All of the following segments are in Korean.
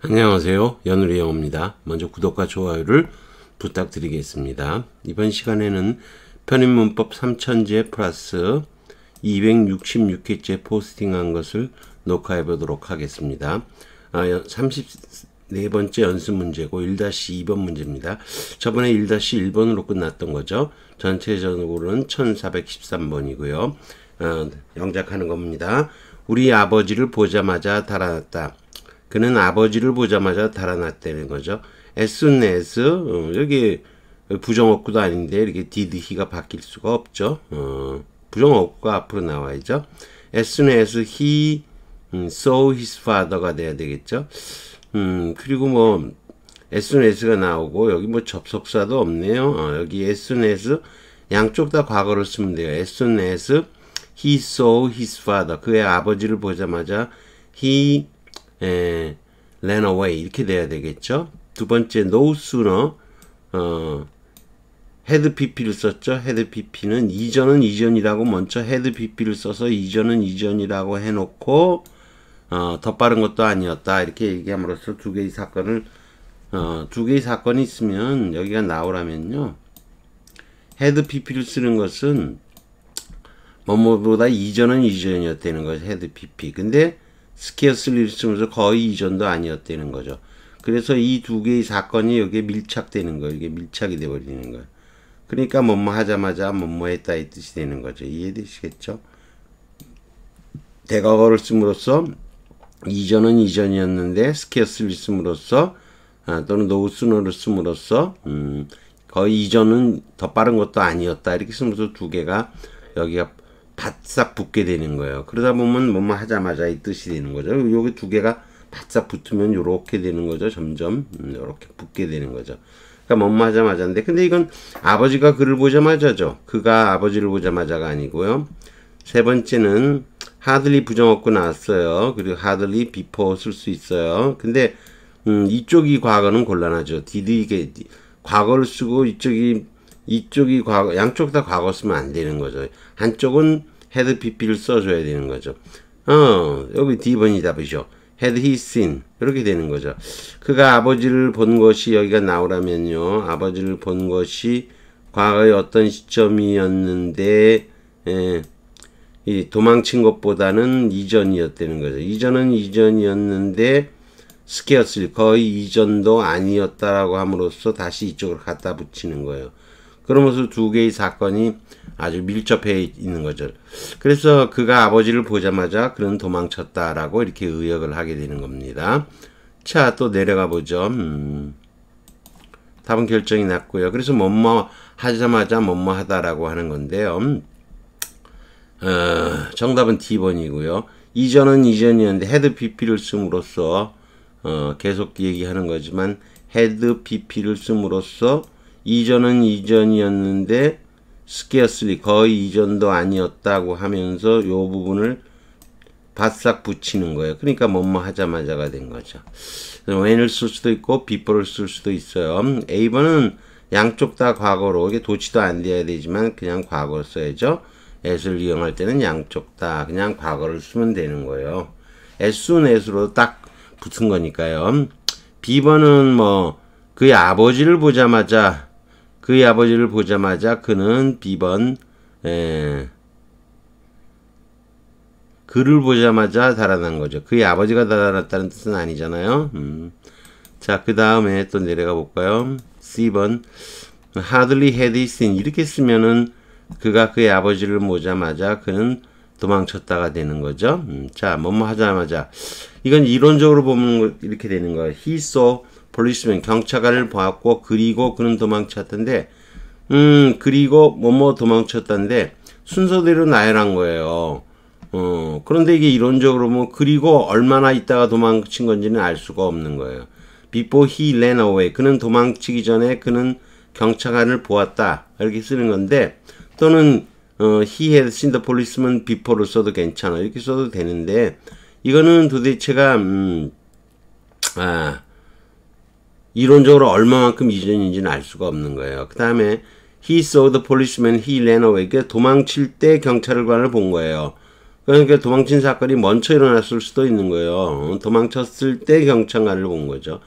안녕하세요. 연우리영입니다. 먼저 구독과 좋아요를 부탁드리겠습니다. 이번 시간에는 편입문법 3000제 플러스 266회째 포스팅한 것을 녹화해 보도록 하겠습니다. 아, 34번째 연습 문제고 1-2번 문제입니다. 저번에 1-1번으로 끝났던 거죠. 전체적으로는 1413번이고요. 아, 영작하는 겁니다. 우리 아버지를 보자마자 달아났다. 그는 아버지를 보자마자 달아났다는 거죠. SNS, 어, 여기 부정어구도 아닌데 이렇게 did 드히가 바뀔 수가 없죠. 어, 부정어구가 앞으로 나와야죠. 에스네 he 음, saw his father가 돼야 되겠죠. 음, 그리고 뭐 s n s 가 나오고 여기 뭐 접속사도 없네요. 어, 여기 SNS, 양쪽 다과거로 쓰면 돼요. 에스네 he saw his father 그의 아버지를 보자마자 he 에, 예, ran away 이렇게 돼야 되겠죠. 두 번째 no sooner 어, 헤드 pp를 썼죠. 헤드 pp는 이전은 이전이라고 먼저 헤드 pp를 써서 이전은 이전이라고 해놓고 어, 더 빠른 것도 아니었다 이렇게 얘기함으로써 두 개의 사건을 어, 두 개의 사건이 있으면 여기가 나오라면요. 헤드 pp를 쓰는 것은 뭐뭐보다 이전은 이전이었다는 거죠. 헤드 pp. 근데 스케어스리 리스면서 거의 이전도 아니었다는 거죠. 그래서 이 두 개의 사건이 여기에 밀착되는 거예요. 이게 밀착이 돼버리는 거예요. 그러니까 뭐 뭐 하자마자 뭐 뭐 했다 이 뜻이 되는 거죠. 이해되시겠죠? 대과거를 쓰므로써 이전은 이전이었는데 스케어슬리 쓰므로써 아, 또는 노우스노를 쓰므로써 음, 거의 이전은 더 빠른 것도 아니었다 이렇게 쓰면서 두 개가 여기가 바싹 붙게 되는 거예요. 그러다 보면 뭐뭐 하자마자 이 뜻이 되는 거죠. 여기 두 개가 바싹 붙으면 요렇게 되는 거죠. 점점 음, 요렇게 붙게 되는 거죠. 그러니까 뭐뭐 하자마자인데 근데 이건 아버지가 그를 보자마자죠. 그가 아버지를 보자마자가 아니고요. 세 번째는 하들리 부정어구 나왔어요. 그리고 하들리 비포 쓸수 있어요. 근데 음, 이쪽이 과거는 곤란하죠. 디드 이게 과거를 쓰고 이쪽이 이쪽이 과거, 양쪽 다 과거 쓰면 안 되는 거죠. 한쪽은 헤드 d pp를 써줘야 되는 거죠. 어, 여기 D번이 답이죠. had he s e 이렇게 되는 거죠. 그가 아버지를 본 것이 여기가 나오라면요. 아버지를 본 것이 과거의 어떤 시점이었는데, 예, 이 도망친 것보다는 이전이었다는 거죠. 이전은 이전이었는데, 스케어슬 거의 이전도 아니었다라고 함으로써 다시 이쪽으로 갖다 붙이는 거예요. 그러면서 두 개의 사건이 아주 밀접해 있는 거죠. 그래서 그가 아버지를 보자마자 그는 도망쳤다라고 이렇게 의역을 하게 되는 겁니다. 자, 또 내려가 보죠. 음, 답은 결정이 났고요. 그래서 뭐뭐 하자마자 뭐뭐 하다라고 하는 건데요. 음, 어, 정답은 D번이고요. 이전은 이전이었는데 헤드 BP를 씀으로써 어, 계속 얘기하는 거지만 헤드 BP를 씀으로써 이전은 이전이었는데 스키어슬리 거의 이전도 아니었다고 하면서 요 부분을 바싹 붙이는 거예요. 그러니까 뭐뭐 하자마자가 된 거죠. w 을쓸 수도 있고 비 e f 를쓸 수도 있어요. 에이번은 양쪽 다 과거로 이게 도치도 안 돼야 되지만 그냥 과거 써야죠. 에스를 이용할 때는 양쪽 다 그냥 과거를 쓰면 되는 거예요. 에 s s o 로딱 붙은 거니까요. 비번은뭐 그의 아버지를 보자마자 그의 아버지를 보자마자 그는 비번 에, 예, 그를 보자마자 달아난 거죠. 그의 아버지가 달아났다는 뜻은 아니잖아요. 음. 자, 그 다음에 또 내려가 볼까요? C번. Hardly had he seen. 이렇게 쓰면은 그가 그의 아버지를 보자마자 그는 도망쳤다가 되는 거죠. 음. 자, 뭐 뭐 하자마자. 이건 이론적으로 보면 이렇게 되는 거예요. He saw 폴리스맨 경찰관을 보았고 그리고 그는 도망쳤던데 음 그리고 뭐뭐 도망쳤던데 순서대로 나열한 거예요. 어, 그런데 이게 이론적으로 뭐 그리고 얼마나 있다가 도망친 건지는 알 수가 없는 거예요. Before he ran away. 그는 도망치기 전에 그는 경찰관을 보았다. 이렇게 쓰는 건데 또는 어, he had seen the policeman before를 써도 괜찮아. 이렇게 써도 되는데 이거는 도대체가 음, 아, 이론적으로 얼마만큼 이전인지는 알 수가 없는 거예요. 그 다음에 he saw the policeman he ran away. 그러니까 도망칠 때 경찰관을 본 거예요. 그러니까 도망친 사건이 먼저 일어났을 수도 있는 거예요. 도망쳤을 때 경찰관을 본 거죠.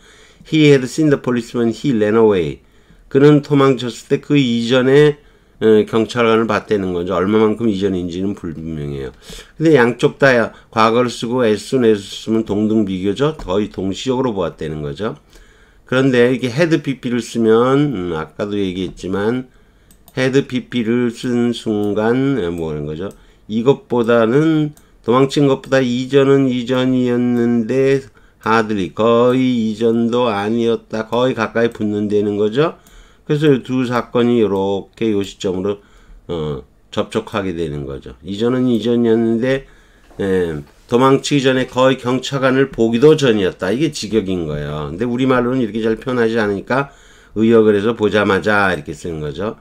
He had seen the policeman. He ran away. 그는 도망쳤을 때 그 이전에 어, 경찰관을 봤다는 거죠. 얼마만큼 이전인지는 불분명해요. 근데 양쪽 다 과거를 쓰고 as s o s 쓰면 동등 비교죠. 더의 동시적으로 보았다는 거죠. 그런데 이게 헤드 pp를 쓰면 음, 아까도 얘기했지만 헤드 pp를 쓴 순간 예, 뭐라는 거죠? 이것보다는 도망친 것보다 이전은 이전이었는데 하들이 거의 이전도 아니었다. 거의 가까이 붙는다는 거죠. 그래서 두 사건이 이렇게 요 시점으로 어, 접촉하게 되는 거죠. 이전은 이전이었는데 에, 예, 도망치기 전에 거의 경찰관을 보기도 전이었다. 이게 직역인 거예요. 근데 우리말로는 이렇게 잘 표현하지 않으니까 의역을 해서 보자마자 이렇게 쓴 거죠.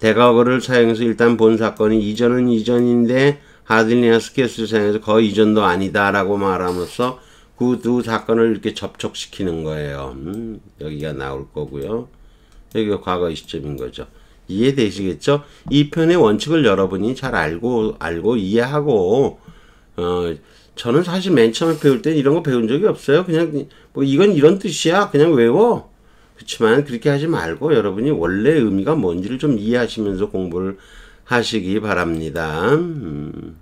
대각거를 사용해서 일단 본 사건이 이전은 이전인데 하들리아 스케스를 사용서 거의 이전도 아니다라고 말함으로써 그 두 사건을 이렇게 접촉시키는 거예요. 음, 여기가 나올 거고요. 여기가 과거 시점인 거죠. 이해되시겠죠? 이 편의 원칙을 여러분이 잘 알고 알고 이해하고 어, 저는 사실 맨 처음에 배울 땐 이런 거 배운 적이 없어요. 그냥 뭐 이건 이런 뜻이야. 그냥 외워. 그렇지만 그렇게 하지 말고 여러분이 원래 의미가 뭔지를 좀 이해하시면서 공부를 하시기 바랍니다. 음.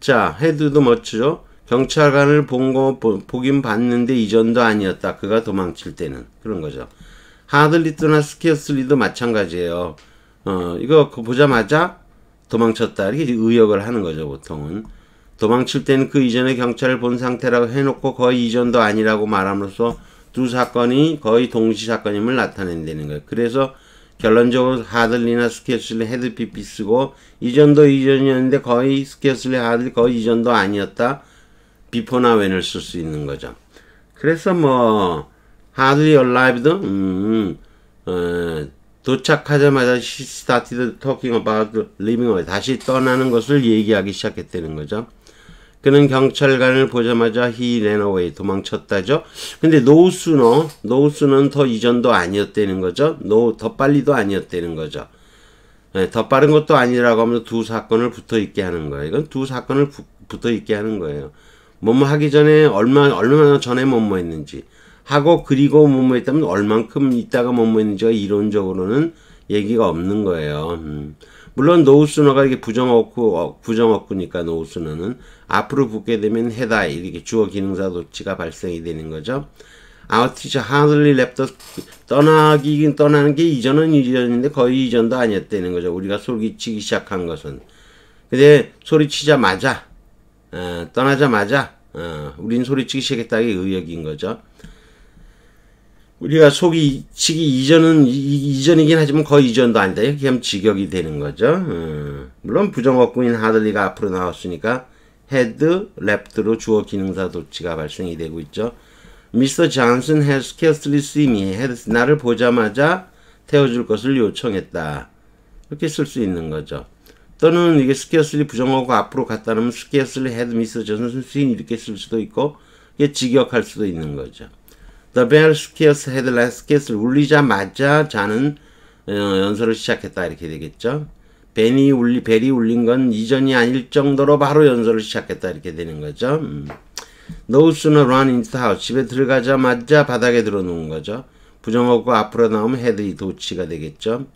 자, 헤드도 멋지죠? 경찰관을 본 거 보긴 봤는데 이전도 아니었다. 그가 도망칠 때는 그런 거죠. 하들리트나 스케어슬리도 마찬가지예요. 어, 이거 그 보자마자 도망쳤다 이렇게 의역을 하는 거죠 보통은 도망칠 때는 그 이전에 경찰을 본 상태라고 해놓고 거의 이전도 아니라고 말함으로써 두 사건이 거의 동시 사건임을 나타낸다는 거예요 그래서 결론적으로 하들리나 스케슬리 헤드피피 쓰고 이전도 이전이었는데 거의 스케슬리 하들 거의 이전도 아니었다 비포나 웬을 쓸 수 있는 거죠 그래서 뭐하 a r d l 이 a 도 음, 음, 어, 도착하자마자 she started talking about living away. 다시 떠나는 것을 얘기하기 시작했다는 거죠. 그는 경찰관을 보자마자 he ran away. 도망쳤다죠. 근데 no sooner, no sooner는 더 이전도 아니었다는 거죠. no, 더 빨리도 아니었다는 거죠. 네, 더 빠른 것도 아니라고 하면 두 사건을 붙어 있게 하는 거예요. 이건 두 사건을 붙어 있게 하는 거예요. 뭐뭐 하기 전에 얼마 얼마나 전에 뭐뭐 했는지 하고 그리고 뭐뭐했다면 얼만큼 있다가 뭐뭐했는지가 이론적으로는 얘기가 없는 거예요. 음. 물론 노우스너가 이게 부정어구 어, 부정어구니까 노우스너는 앞으로 붙게 되면 해다 이렇게 주어 기능사 도치가 발생이 되는 거죠. 아웃 티저 하들리 랩터 떠나기긴 떠나는 게 이전은 이전인데 거의 이전도 아니었다는 거죠. 우리가 소리치기 시작한 것은. 근데 소리치자마자 어, 떠나자마자 어, 우린 소리치기 시작했다는 게 의역인 거죠. 우리가 속이치기 이전은 이, 전이긴 하지만 거의 이전도 아니다. 이렇게 하면 직역이 되는 거죠. 음. 물론 부정어구인 하들리가 앞으로 나왔으니까 헤드, 랩트로 주어 기능사 도치가 발생이 되고 있죠. 미스터 장슨 has scarcely seen me. 나를 보자마자 태워줄 것을 요청했다. 이렇게 쓸 수 있는 거죠. 또는 이게 scarcely 부정어고 앞으로 갔다 놓면 scarcely had Mr. Johnson seen 이렇게 쓸 수도 있고 이게 직역할 수도 있는 거죠. The bell scarce had l e f scarce 울리자마자 자는 어, 연설을 시작했다 이렇게 되겠죠. 벤이 울리 벨이 울린 건 이전이 아닐 정도로 바로 연설을 시작했다 이렇게 되는 거죠. 음. No sooner run into the house 집에 들어가자마자 바닥에 들어놓은 거죠. 부정하고 앞으로 나오면 헤드이 도치가 되겠죠.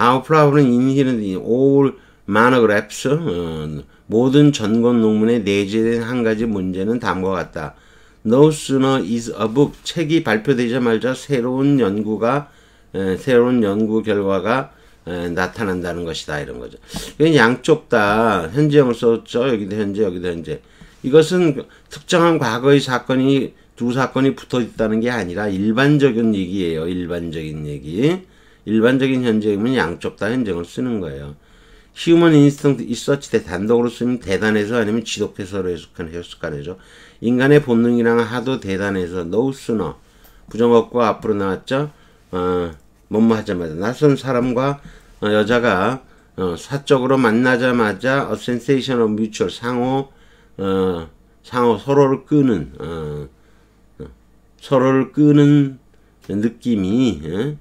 Our problem은 inherent in all monographs 어, 모든 전권 논문에 내재된 한 가지 문제는 다음과 같다. No sooner is a book 책이 발표되자마자 새로운 연구가 에, 새로운 연구 결과가 에, 나타난다는 것이다 이런 거죠. 양쪽 다 현재형을 썼죠. 여기도 현재 여기도 현재. 이것은 특정한 과거의 사건이 두 사건이 붙어 있다는 게 아니라 일반적인 얘기예요. 일반적인 얘기. 일반적인 현재이면 양쪽 다 현재형을 쓰는 거예요. 휴먼 인스턴트 리서치 대 단독으로 쓰면 대단해서 아니면 지독해서로 해석한 해석가래죠. 인간의 본능이랑 하도 대단해서 노스 s 부정어과 앞으로 나왔죠. 어, 뭐뭐 하자마자 낯선 사람과 어, 여자가 어, 사적으로 만나자마자 어센 e 이션 a t i o n f mutual 상호 어, 상호 서로를 끄는 어, 어 서로를 끄는 느낌이 예?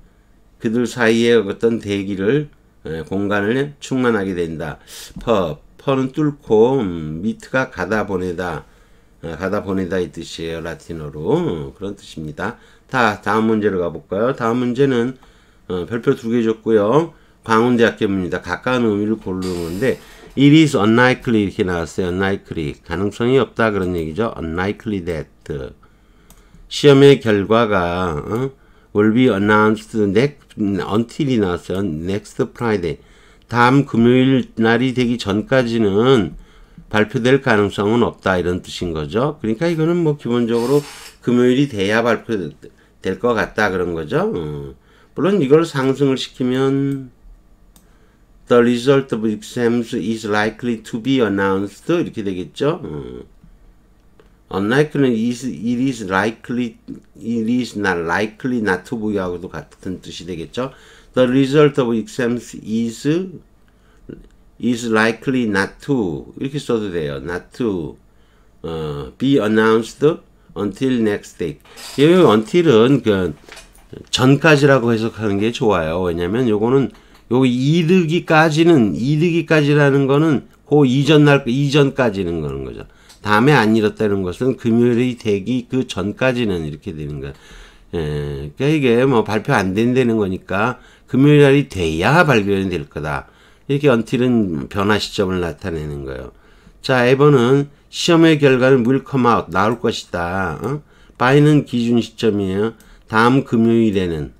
그들 사이에 어떤 대기를 예, 공간을 충만하게 된다. 퍼, 퍼는 뚫고 미트가 음, 가다 보내다. 어, 가다 보내다 이 뜻이에요. 라틴어로. 그런 뜻입니다. 다 다음 문제로 가볼까요? 다음 문제는 어, 별표 두 개 줬고요. 광운대학교입니다. 가까운 의미를 고르는 건데 It is unlikely 이렇게 나왔어요. unlikely 가능성이 없다 그런 얘기죠. unlikely that 시험의 결과가 어? will be announced next, until이나 next Friday. 다음 금요일 날이 되기 전까지는 발표될 가능성은 없다 이런 뜻인 거죠. 그러니까 이거는 뭐 기본적으로 금요일이 돼야 발표될 것 같다 그런 거죠. 어. 물론 이걸 상승을 시키면 The result of exams is likely to be announced 이렇게 되겠죠. 어. unlikely는 is, it is likely, it is not likely not to be하고도 같은 뜻이 되겠죠. The result of exams is, is likely not to. 이렇게 써도 돼요. not to 어, be announced until next day. 여기 until은 그 전까지라고 해석하는 게 좋아요. 왜냐면 요거는 요 이르기까지는 이르기까지라는 거는 그 이전 날 이전까지는 거는 거죠. 다음에 안 잃었다는 것은 금요일이 되기 그 전까지는 이렇게 되는 거 예, 그러니까 이게 뭐 발표 안 된다는 거니까 금요일 날이 돼야 발견이 될 거다. 이렇게 언틸은 변화 시점을 나타내는 거예요. 자, 에버는 시험의 결과는 will come out, 나올 것이다. 어? 바이는 기준 시점이에요. 다음 금요일에는.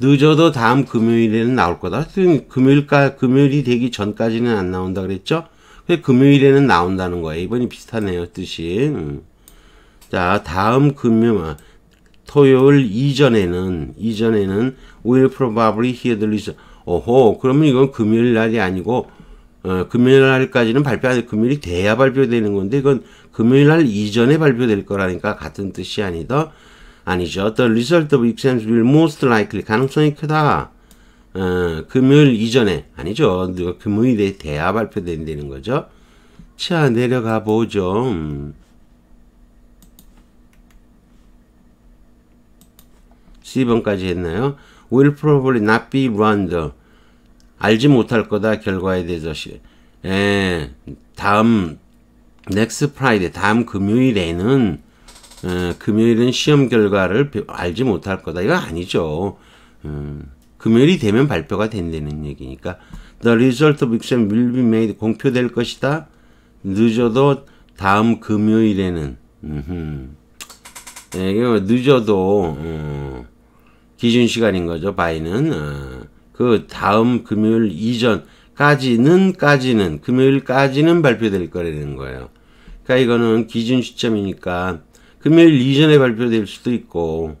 늦어도 다음 금요일에는 나올 거다. 금요일까, 금요일이 되기 전까지는 안 나온다 그랬죠? 그 금요일에는 나온다는 거예요. 이번이 비슷하네요. 뜻이. 음. 자, 다음 금요, 아, 토요일 이전에는, 이전에는 will probably hear the r e s u l 오호, 그러면 이건 금요일 날이 아니고, 어, 금요일 날까지는 발표 안 금요일이 돼야 발표되는 건데, 이건 금요일 날 이전에 발표될 거라니까 같은 뜻이 아니다. 아니죠. The result of exams will most likely. 가능성이 크다. 어, 금요일 이전에 아니죠. 누가 금요일에 돼야 발표된다는 거죠. 자 내려가 보죠. C번까지 음. 했나요? will probably not be run 알지 못할 거다 결과에 대해서 에, 예, 다음 next f r 다음 금요일에는 에, 어, 금요일은 시험 결과를 알지 못할 거다 이거 아니죠 음. 금요일이 되면 발표가 된다는 얘기니까 The result of exam will be made 공표될 것이다. 늦어도 다음 금요일에는 음 늦어도 어, 기준 시간인 거죠. 바이는 어, 그 다음 금요일 이전까지는 까지는 금요일까지는 발표될 거라는 거예요. 그러니까 이거는 기준 시점이니까 금요일 이전에 발표될 수도 있고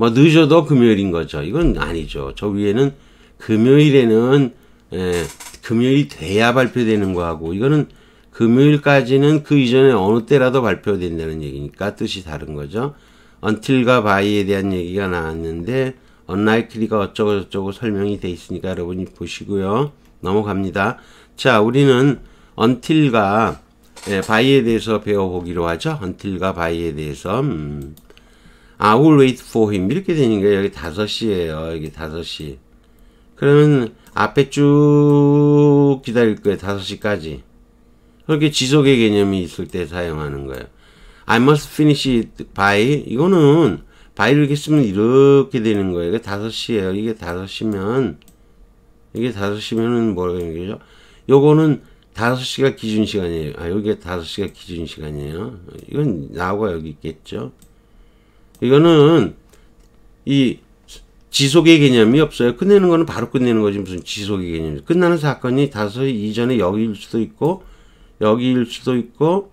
뭐 늦어도 금요일인 거죠. 이건 아니죠. 저 위에는 금요일에는 예, 금요일이 돼야 발표되는 거하고 이거는 금요일까지는 그 이전에 어느 때라도 발표된다는 얘기니까 뜻이 다른 거죠. 언 n 과바 y 에 대한 얘기가 나왔는데 언라이클리가 어쩌고저쩌고 설명이 돼 있으니까 여러분이 보시고요. 넘어갑니다. 자 우리는 언 n 과 예, by에 대해서 배워보기로 하죠. 언 n 과바 y 에 대해서 음. I will wait for him 이렇게 되니까 여기 5시예요. 여기 5시. 그러면 앞에 쭉 기다릴 거예요. 5시까지. 그렇게 지속의 개념이 있을 때 사용하는 거예요. I must finish it by 이거는 by를 이렇게 쓰면 이렇게 되는 거예요. 이게 5시예요. 이게 5시면 이게 5시면은 뭐라고 하는 거죠? 요거는 5시가 기준 시간이에요. 아, 여기가 5시가 기준 시간이에요. 이건 나와 여기 있겠죠. 이거는 이 지속의 개념이 없어요. 끝내는 거는 바로 끝내는 거지 무슨 지속의 개념이 끝나는 사건이 다소 이전에 여기일 수도 있고 여기일 수도 있고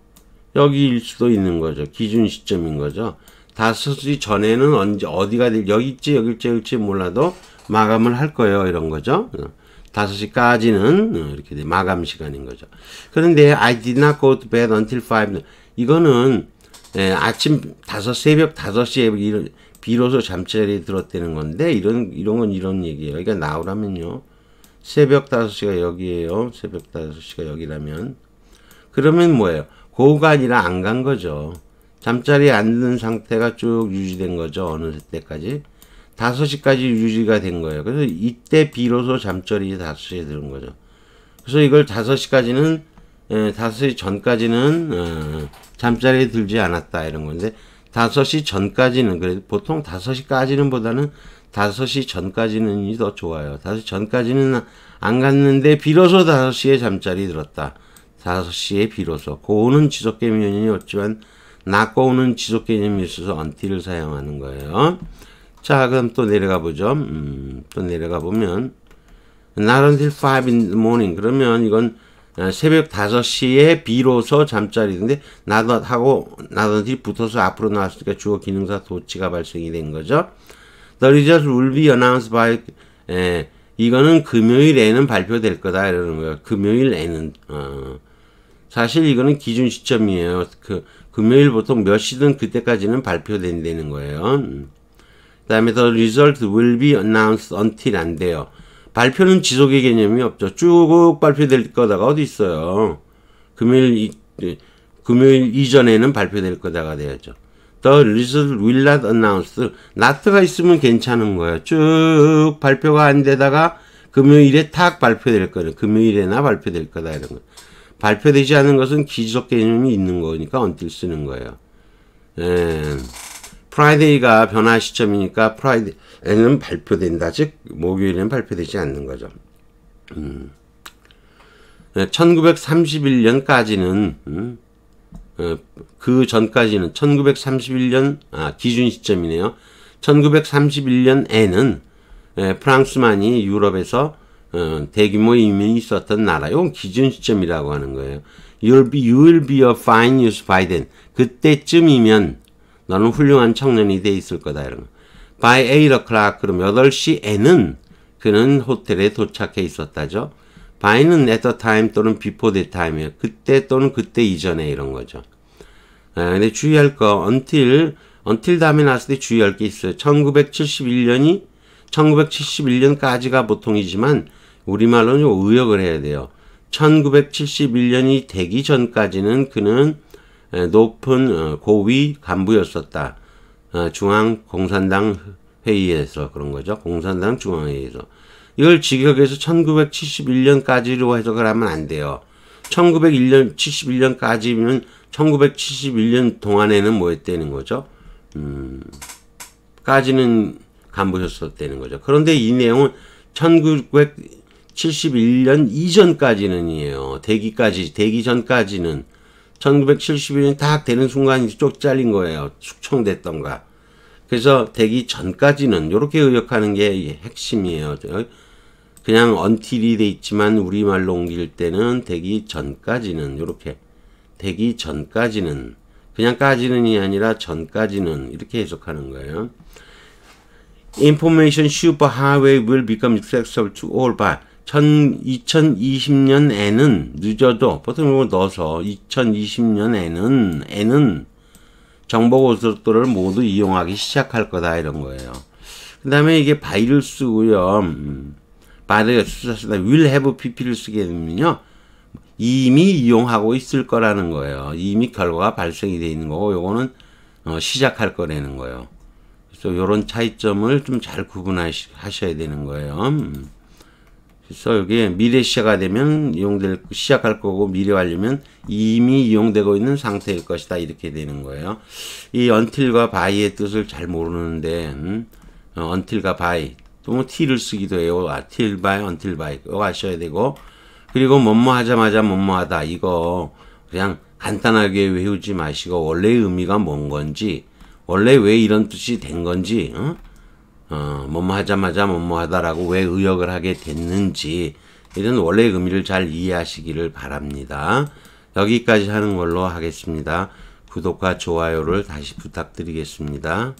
여기일 수도 있는 거죠. 기준 시점인 거죠. 다섯 시 전에는 언제 어디가 될 여기 있지 여기 일지 여기 일지 몰라도 마감을 할 거예요 이런 거죠. 어. 다섯 시까지는 어, 이렇게 돼. 마감 시간인 거죠. 그런데 I did not go to bed until f 이거는 예, 아침 5, 새벽 다 시에 비로소 잠자리에 들었다는 건데 이런 이런 건 이런 얘기예요. 그러니까 나오라면요. 새벽 5 시가 여기예요. 새벽 5 시가 여기라면 그러면 뭐예요? 고가 아니라 안 간 거죠. 잠자리에 앉는 상태가 쭉 유지된 거죠. 어느 때까지. 5시까지 유지가 된 거예요. 그래서 이때 비로소 잠자리 에 5시에 들은 거죠. 그래서 이걸 5시까지는 5시 예, 전까지는 어, 잠자리에 들지 않았다 이런 건데 5시 전까지는 그래도 보통 5시까지는 보다는 5시 전까지는 더 좋아요. 5시 전까지는 안 갔는데 비로소 5시에 잠자리 들었다. 5시에 비로소 고온은 지속 개념이 없지만 낮고 오는 지속 개념이 있어서 언티를 사용하는 거예요. 자 그럼 또 내려가 보죠. 음, 또 내려가 보면 not until 5 in the morning 그러면 이건 어, 새벽 5시에 비로소 잠자리 인데 나덧하고 나덧이 붙어서 앞으로 나왔으니까 주어 기능사 도치가 발생이 된 거죠. The result will be announced by 예, 이거는 금요일에는 발표될 거다 이러는 거예요. 금요일에는 어, 사실 이거는 기준 시점이에요. 그 금요일 보통 몇 시든 그때까지는 발표된다는 거예요. 음. 그 다음에 the result will be announced until 안 돼요. 발표는 지속의 개념이 없죠. 쭉 발표될 거다가 어디 있어요. 금요일, 네. 금요일 이전에는 발표될 거다가 돼야죠. The result will not a n n o u n c e not가 있으면 괜찮은 거예요. 쭉 발표가 안 되다가 금요일에 탁 발표될 거예 금요일에나 발표될 거다 이런 거. 발표되지 않은 것은 기적 개념이 있는 거니까 언뜻 쓰는 거예요. 예. 프라이데이가 변화 시점이니까 프라이데이는 발표된다. 즉 목요일에는 발표되지 않는 거죠. 음. 1931년까지는 음, 어, 그 전까지는 1931년 아, 기준 시점이네요. 1931년에는 예, 프랑스만이 유럽에서 어, 대규모 이민이 있었던 나라. 이건 기준 시점이라고 하는 거예요. You'll be, you will be a fine news by then. 그때쯤이면 너는 훌륭한 청년이 돼 있을 거다 이런 거. By 8 o'clock 그럼 8시에는 그는 호텔에 도착해 있었다죠. by는 at the time 또는 before the time이에요. 그때 또는 그때 이전에 이런 거죠. 아, 근데 주의할 거 until until 다음에 나왔을 때 주의할 게 있어요. 1971년이 1971년까지가 보통이지만 우리말로는 의역을 해야 돼요. 1971년이 되기 전까지는 그는 높은 어, 고위 간부였었다. 어, 중앙 공산당 회의에서 그런 거죠. 공산당 중앙회의에서. 이걸 직역해서 1971년까지로 해석을 하면 안 돼요. 1901년, 71년까지면 1971년 동안에는 뭐 했다는 거죠? 음, 까지는 간부셨었다는 거죠. 그런데 이 내용은 1971년 이전까지는이에요. 대기까지, 대기 전까지는. 1971년 딱 되는 순간 이제 쪽 잘린 거예요. 숙청됐던가. 그래서 되기 전까지는 이렇게 의역하는 게 핵심이에요. 그냥 언틸이 돼 있지만 우리말로 옮길 때는 되기 전까지는 이렇게 되기 전까지는 그냥 까지는이 아니라 전까지는 이렇게 해석하는 거예요. Information superhighway will become accessible to all by 2020년에는 늦어도 버튼을 넣어서 2020년에는 에는 정보고속도를 로 모두 이용하기 시작할 거다 이런 거예요. 그 다음에 이게 바이러스고요. 음, 바이러스다 will have pp를 쓰게 되면요. 이미 이용하고 있을 거라는 거예요. 이미 결과가 발생이 돼 있는 거고 요거는 어, 시작할 거라는 거예요. 그래서 요런 차이점을 좀 잘 구분하셔야 되는 거예요. 음. 그래서 여기에 미래 시제가 되면 이용될 시작할 거고 미래 완료면 이미 이용되고 있는 상태일 것이다 이렇게 되는 거예요. 이 until과 by의 뜻을 잘 모르는데 음, until과 by 또는 t를 쓰기도 해요. till by, until by 이거 아셔야 되고 그리고 뭐뭐 하자마자 뭐뭐 하다 이거 그냥 간단하게 외우지 마시고 원래의 의미가 뭔 건지 원래 왜 이런 뜻이 된 건지 어? 어, 뭐뭐 하자마자 뭐뭐 하다라고 왜 의역을 하게 됐는지 이런 원래의 의미를 잘 이해하시기를 바랍니다. 여기까지 하는 걸로 하겠습니다. 구독과 좋아요를 다시 부탁드리겠습니다.